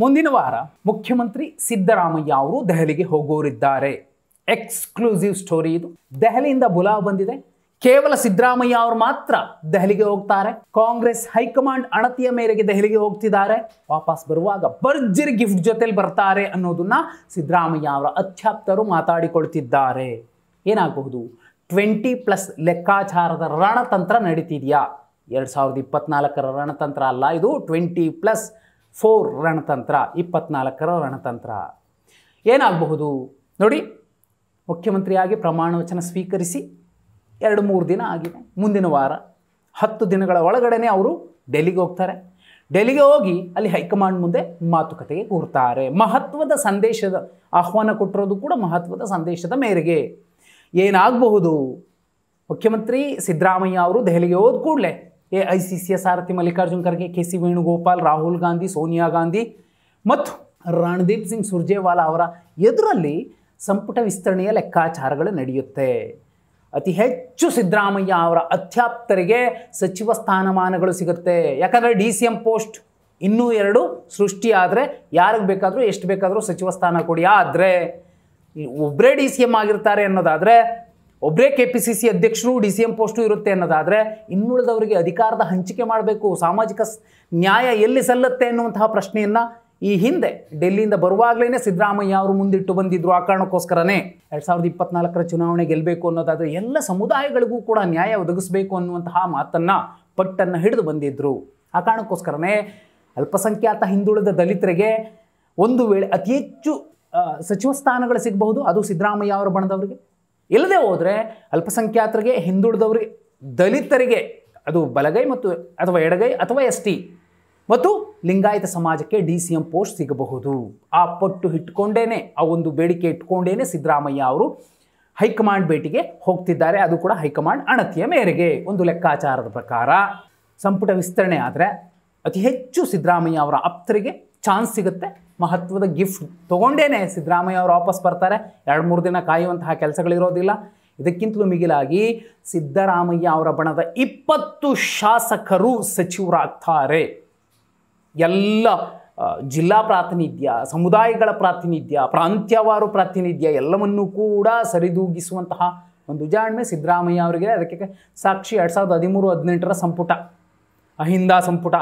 ಮುಂದಿನ ವಾರ ಮುಖ್ಯಮಂತ್ರಿ ಸಿದ್ದರಾಮಯ್ಯ ಅವರು ದೆಹಲಿಗೆ ಹೋಗೋರಿದ್ದಾರೆ ಎಕ್ಸ್ಕ್ಲೂಸಿವ್ ಸ್ಟೋರಿ ಇದು ದೆಹಲಿಯಿಂದ ಬುಲಾವ್ ಬಂದಿದೆ ಕೇವಲ ಸಿದ್ದರಾಮಯ್ಯ ಅವರು ಮಾತ್ರ ದೆಹಲಿಗೆ ಹೋಗ್ತಾರೆ ಕಾಂಗ್ರೆಸ್ ಹೈಕಮಾಂಡ್ ಅಣತಿಯ ಮೇರೆಗೆ ದೆಹಲಿಗೆ ಹೋಗ್ತಿದ್ದಾರೆ ವಾಪಸ್ ಬರುವಾಗ ಭರ್ಜರಿ ಗಿಫ್ಟ್ ಜೊತೆಲಿ ಬರ್ತಾರೆ ಅನ್ನೋದನ್ನ ಸಿದ್ದರಾಮಯ್ಯ ಅವರ ಅತ್ಯಾಪ್ತರು ಮಾತಾಡಿಕೊಳ್ತಿದ್ದಾರೆ ಏನಾಗಬಹುದು ಟ್ವೆಂಟಿ ಪ್ಲಸ್ ಲೆಕ್ಕಾಚಾರದ ರಣತಂತ್ರ ನಡೀತಿದೆಯಾ ಎರಡು ಸಾವಿರದ ಇಪ್ಪತ್ನಾಲ್ಕರ ರಣತಂತ್ರ ಅಲ್ಲ ಇದು ಟ್ವೆಂಟಿ ಪ್ಲಸ್ ಫೋರ್ ರಣತಂತ್ರ ಇಪ್ಪತ್ನಾಲ್ಕರ ರಣತಂತ್ರ ಏನಾಗಬಹುದು ನೋಡಿ ಮುಖ್ಯಮಂತ್ರಿಯಾಗಿ ಪ್ರಮಾಣವಚನ ಸ್ವೀಕರಿಸಿ ಎರಡು ಮೂರು ದಿನ ಆಗಿದೆ ಮುಂದಿನ ವಾರ ಹತ್ತು ದಿನಗಳ ಒಳಗಡೆ ಅವರು ಡೆಲ್ಲಿಗೆ ಹೋಗ್ತಾರೆ ಡೆಲ್ಲಿಗೆ ಹೋಗಿ ಅಲ್ಲಿ ಹೈಕಮಾಂಡ್ ಮುಂದೆ ಮಾತುಕತೆಗೆ ಕೂರ್ತಾರೆ ಮಹತ್ವದ ಸಂದೇಶದ ಆಹ್ವಾನ ಕೊಟ್ಟಿರೋದು ಕೂಡ ಮಹತ್ವದ ಸಂದೇಶದ ಮೇರೆಗೆ ಏನಾಗಬಹುದು ಮುಖ್ಯಮಂತ್ರಿ ಸಿದ್ದರಾಮಯ್ಯ ಅವರು ದೆಹಲಿಗೆ ಹೋದ ಕೂಡಲೇ ಎ ಐ ಸಿ ಎಸ್ ಸಾರಥಿ ಮಲ್ಲಿಕಾರ್ಜುನ್ ಖರ್ಗೆ ಕೆ ಸಿ ವೇಣುಗೋಪಾಲ್ ರಾಹುಲ್ ಗಾಂಧಿ ಸೋನಿಯಾ ಗಾಂಧಿ ಮತ್ತು ರಣದೀಪ್ ಸಿಂಗ್ ಸುರ್ಜೇವಾಲಾ ಅವರ ಎದುರಲ್ಲಿ ಸಂಪುಟ ವಿಸ್ತರಣೆಯ ಲೆಕ್ಕಾಚಾರಗಳು ನಡೆಯುತ್ತೆ ಅತಿ ಹೆಚ್ಚು ಸಿದ್ದರಾಮಯ್ಯ ಅವರ ಅತ್ಯಾಪ್ತರಿಗೆ ಸಚಿವ ಸ್ಥಾನಮಾನಗಳು ಸಿಗುತ್ತೆ ಯಾಕಂದರೆ ಡಿ ಸಿ ಎಂ ಪೋಸ್ಟ್ ಇನ್ನೂ ಎರಡು ಸೃಷ್ಟಿಯಾದರೆ ಯಾರಿಗೆ ಬೇಕಾದರೂ ಎಷ್ಟು ಬೇಕಾದರೂ ಸಚಿವ ಸ್ಥಾನ ಕೊಡಿ ಆದರೆ ಒಬ್ಬರೇ ಡಿ ಸಿ ಎಮ್ ಆಗಿರ್ತಾರೆ ಅನ್ನೋದಾದರೆ ಒಬ್ಬರೇ ಕೆ ಪಿ ಸಿ ಸಿ ಅಧ್ಯಕ್ಷರು ಡಿ ಸಿ ಎಂ ಪೋಸ್ಟು ಇರುತ್ತೆ ಅನ್ನೋದಾದರೆ ಇನ್ನುಳಿದವರಿಗೆ ಅಧಿಕಾರದ ಹಂಚಿಕೆ ಮಾಡಬೇಕು ಸಾಮಾಜಿಕ ನ್ಯಾಯ ಎಲ್ಲಿ ಸಲ್ಲತ್ತೆ ಅನ್ನುವಂತಹ ಪ್ರಶ್ನೆಯನ್ನು ಈ ಹಿಂದೆ ಡೆಲ್ಲಿಯಿಂದ ಬರುವಾಗಲೇ ಸಿದ್ದರಾಮಯ್ಯ ಅವರು ಮುಂದಿಟ್ಟು ಬಂದಿದ್ದರು ಆ ಕಾರಣಕ್ಕೋಸ್ಕರನೇ ಎರಡು ಸಾವಿರದ ಇಪ್ಪತ್ನಾಲ್ಕರ ಚುನಾವಣೆ ಗೆಲ್ಲಬೇಕು ಅನ್ನೋದಾದರೆ ಎಲ್ಲ ಸಮುದಾಯಗಳಿಗೂ ಕೂಡ ನ್ಯಾಯ ಒದಗಿಸಬೇಕು ಅನ್ನುವಂತಹ ಮಾತನ್ನು ಪಟ್ಟನ್ನು ಹಿಡಿದು ಬಂದಿದ್ದರು ಆ ಕಾರಣಕ್ಕೋಸ್ಕರನೇ ಅಲ್ಪಸಂಖ್ಯಾತ ಹಿಂದುಳಿದ ದಲಿತರಿಗೆ ಒಂದು ವೇಳೆ ಅತಿ ಹೆಚ್ಚು ಸಚಿವ ಸ್ಥಾನಗಳು ಸಿಗಬಹುದು ಅದು ಸಿದ್ದರಾಮಯ್ಯ ಅವರು ಬಣದವರಿಗೆ ಇಲ್ಲದೆ ಹೋದರೆ ಅಲ್ಪಸಂಖ್ಯಾತರಿಗೆ ಹಿಂದುಳಿದವ್ರಿಗೆ ದಲಿತರಿಗೆ ಅದು ಬಲಗೈ ಮತ್ತು ಅಥವಾ ಎಡಗೈ ಅಥವಾ ಎಸ್ ಟಿ ಮತ್ತು ಲಿಂಗಾಯತ ಸಮಾಜಕ್ಕೆ ಡಿ ಸಿ ಎಂ ಪೋಸ್ಟ್ ಸಿಗಬಹುದು ಆ ಪಟ್ಟು ಇಟ್ಕೊಂಡೇನೆ ಆ ಒಂದು ಬೇಡಿಕೆ ಇಟ್ಕೊಂಡೇನೆ ಸಿದ್ದರಾಮಯ್ಯ ಅವರು ಹೈಕಮಾಂಡ್ ಭೇಟಿಗೆ ಹೋಗ್ತಿದ್ದಾರೆ ಅದು ಕೂಡ ಹೈಕಮಾಂಡ್ ಅಣತಿಯ ಮೇರೆಗೆ ಒಂದು ಲೆಕ್ಕಾಚಾರದ ಪ್ರಕಾರ ಸಂಪುಟ ವಿಸ್ತರಣೆ ಆದರೆ ಅತಿ ಹೆಚ್ಚು ಸಿದ್ದರಾಮಯ್ಯ ಅವರ ಆಪ್ತರಿಗೆ ಚಾನ್ಸ್ ಸಿಗುತ್ತೆ ಮಹತ್ವದ ಗಿಫ್ಟ್ ತೊಗೊಂಡೇನೆ ಸಿದ್ದರಾಮಯ್ಯ ಅವರು ವಾಪಸ್ ಬರ್ತಾರೆ ಎರಡು ಮೂರು ದಿನ ಕಾಯುವಂತಹ ಕೆಲಸಗಳಿರೋದಿಲ್ಲ ಇದಕ್ಕಿಂತಲೂ ಮಿಗಿಲಾಗಿ ಸಿದ್ದರಾಮಯ್ಯ ಅವರ ಬಣದ ಇಪ್ಪತ್ತು ಶಾಸಕರು ಸಚಿವರಾಗ್ತಾರೆ ಎಲ್ಲ ಜಿಲ್ಲಾ ಪ್ರಾತಿನಿಧ್ಯ ಸಮುದಾಯಗಳ ಪ್ರಾತಿನಿಧ್ಯ ಪ್ರಾಂತ್ಯವಾರು ಪ್ರಾತಿನಿಧ್ಯ ಎಲ್ಲವನ್ನೂ ಕೂಡ ಸರಿದೂಗಿಸುವಂತಹ ಒಂದು ಜಾಣ್ಮೆ ಸಿದ್ದರಾಮಯ್ಯ ಅವರಿಗೆ ಅದಕ್ಕೆ ಸಾಕ್ಷಿ ಎರಡು ಸಾವಿರದ ಹದಿಮೂರು ಹದಿನೆಂಟರ ಸಂಪುಟ ಅಹಿಂದ ಸಂಪುಟ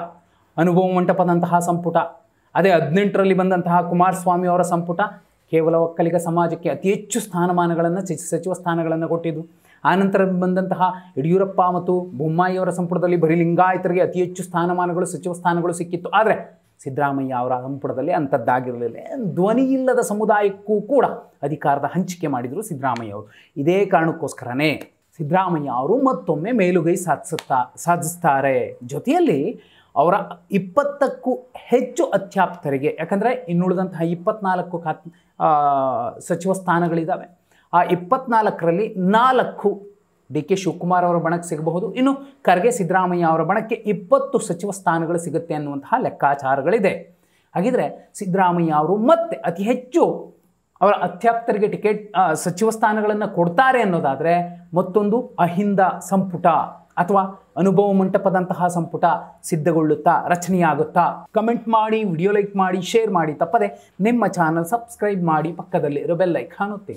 ಅನುಭವ ಮಂಟಪದಂತಹ ಸಂಪುಟ ಅದೇ ಹದಿನೆಂಟರಲ್ಲಿ ಬಂದಂತಹ ಕುಮಾರಸ್ವಾಮಿ ಅವರ ಸಂಪುಟ ಕೇವಲ ಒಕ್ಕಲಿಗ ಸಮಾಜಕ್ಕೆ ಅತಿ ಹೆಚ್ಚು ಸ್ಥಾನಮಾನಗಳನ್ನು ಸಚಿವ ಸ್ಥಾನಗಳನ್ನು ಕೊಟ್ಟಿದ್ದು ಆನಂತರ ಬಂದಂತಹ ಯಡಿಯೂರಪ್ಪ ಮತ್ತು ಬೊಮ್ಮಾಯಿಯವರ ಸಂಪುಟದಲ್ಲಿ ಬರೀ ಲಿಂಗಾಯತರಿಗೆ ಅತಿ ಹೆಚ್ಚು ಸ್ಥಾನಮಾನಗಳು ಸಚಿವ ಸ್ಥಾನಗಳು ಸಿಕ್ಕಿತ್ತು ಆದರೆ ಸಿದ್ದರಾಮಯ್ಯ ಅವರ ಸಂಪುಟದಲ್ಲಿ ಅಂಥದ್ದಾಗಿರಲಿಲ್ಲ ಧ್ವನಿ ಇಲ್ಲದ ಸಮುದಾಯಕ್ಕೂ ಕೂಡ ಅಧಿಕಾರದ ಹಂಚಿಕೆ ಮಾಡಿದರು ಸಿದ್ದರಾಮಯ್ಯ ಅವರು ಇದೇ ಕಾರಣಕ್ಕೋಸ್ಕರನೇ ಸಿದ್ದರಾಮಯ್ಯ ಅವರು ಮತ್ತೊಮ್ಮೆ ಮೇಲುಗೈ ಸಾಧಿಸುತ್ತಾ ಸಾಧಿಸ್ತಾರೆ ಜೊತೆಯಲ್ಲಿ ಅವರ ಇಪ್ಪತ್ತಕ್ಕೂ ಹೆಚ್ಚು ಅತ್ಯಾಪ್ತರಿಗೆ ಯಾಕಂದರೆ ಇನ್ನುಳಿದಂತಹ ಇಪ್ಪತ್ನಾಲ್ಕು ಖಾತ್ ಸಚಿವ ಸ್ಥಾನಗಳಿದ್ದಾವೆ ಆ ಇಪ್ಪತ್ನಾಲ್ಕರಲ್ಲಿ ನಾಲ್ಕು ಡಿ ಕೆ ಶಿವಕುಮಾರ್ ಅವರ ಬಣಕ್ಕೆ ಸಿಗಬಹುದು ಇನ್ನು ಖರ್ಗೆ ಸಿದ್ದರಾಮಯ್ಯ ಅವರ ಬಣಕ್ಕೆ ಇಪ್ಪತ್ತು ಸಚಿವ ಸ್ಥಾನಗಳು ಸಿಗುತ್ತೆ ಅನ್ನುವಂತಹ ಲೆಕ್ಕಾಚಾರಗಳಿದೆ ಹಾಗಿದ್ರೆ ಸಿದ್ದರಾಮಯ್ಯ ಅವರು ಮತ್ತೆ ಅತಿ ಹೆಚ್ಚು ಅವರ ಅತ್ಯಾಪ್ತರಿಗೆ ಟಿಕೆಟ್ ಸಚಿವ ಸ್ಥಾನಗಳನ್ನು ಕೊಡ್ತಾರೆ ಅನ್ನೋದಾದರೆ ಮತ್ತೊಂದು ಅಹಿಂದ ಸಂಪುಟ ಅಥವಾ ಅನುಭವ ಮಂಟಪದಂತಹ ಸಂಪುಟ ಸಿದ್ಧಗೊಳ್ಳುತ್ತಾ ರಚನೆಯಾಗುತ್ತಾ ಕಮೆಂಟ್ ಮಾಡಿ ವಿಡಿಯೋ ಲೈಕ್ ಮಾಡಿ ಶೇರ್ ಮಾಡಿ ತಪ್ಪದೆ ನಿಮ್ಮ ಚಾನಲ್ ಸಬ್ಸ್ಕ್ರೈಬ್ ಮಾಡಿ ಪಕ್ಕದಲ್ಲಿರೋ ಬೆಲ್ಲೈಕ್ ಕಾಣುತ್ತೆ